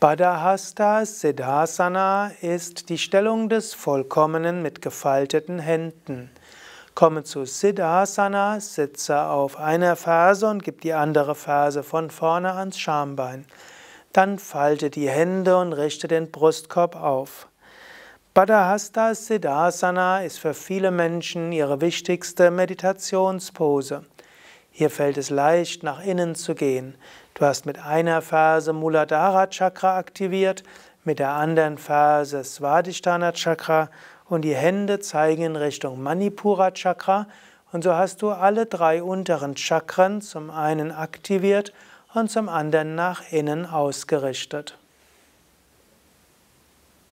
Badahasta Siddhasana ist die Stellung des Vollkommenen mit gefalteten Händen. Komme zu Siddhasana, sitze auf einer Ferse und gib die andere Ferse von vorne ans Schambein. Dann falte die Hände und richte den Brustkorb auf. Badahasta Siddhasana ist für viele Menschen ihre wichtigste Meditationspose. Hier fällt es leicht, nach innen zu gehen. Du hast mit einer Phase Muladhara Chakra aktiviert, mit der anderen Phase Svadhisthana Chakra und die Hände zeigen in Richtung Manipura Chakra. Und so hast du alle drei unteren Chakren zum einen aktiviert und zum anderen nach innen ausgerichtet.